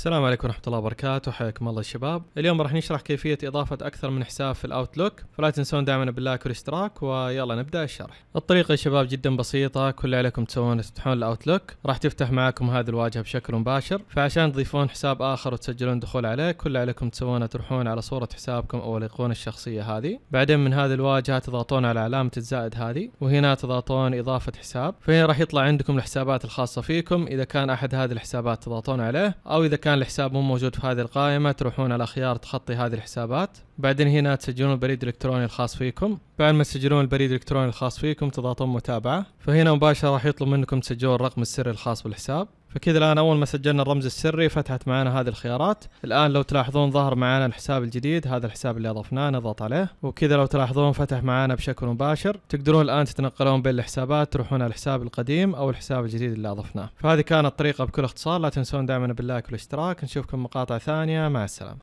السلام عليكم ورحمة الله وبركاته حياكم الله الشباب اليوم راح نشرح كيفية إضافة أكثر من حساب في الأوتلوك فلا تنسون دعمنا باللايك والاشتراك ويلا نبدأ الشرح الطريقة يا شباب جدا بسيطة كل اللي عليكم تسوونه تفتحون الأوتلوك راح تفتح معاكم هذه الواجهة بشكل مباشر فعشان تضيفون حساب آخر وتسجلون دخول عليه كل اللي عليكم تسوونه تروحون على صورة حسابكم أو الأيقونة الشخصية هذه بعدين من هذه الواجهة تضغطون على علامة الزائد هذه وهنا تضغطون إضافة حساب فهنا راح يطلع عندكم الحسابات الخاصة فيكم إذا كان أحد هذه الحسابات تضغطون عليه أو إذا كان كان الحساب مو موجود في هذه القائمة تروحون على خيار تخطي هذه الحسابات بعدين هنا تسجلون البريد الإلكتروني الخاص فيكم بعد ما تسجلون البريد الإلكتروني الخاص فيكم تضغطون متابعة فهنا مباشرة راح يطلب منكم تسجلون الرقم السري الخاص بالحساب فكذا الان اول ما سجلنا الرمز السري فتحت معنا هذه الخيارات الان لو تلاحظون ظهر معنا الحساب الجديد هذا الحساب اللي اضفناه نضغط عليه وكذا لو تلاحظون فتح معنا بشكل مباشر تقدرون الان تتنقلون بين الحسابات تروحون على الحساب القديم او الحساب الجديد اللي اضفناه فهذه كانت الطريقه بكل اختصار لا تنسون دعمنا باللايك والاشتراك نشوفكم مقاطع ثانيه مع السلامه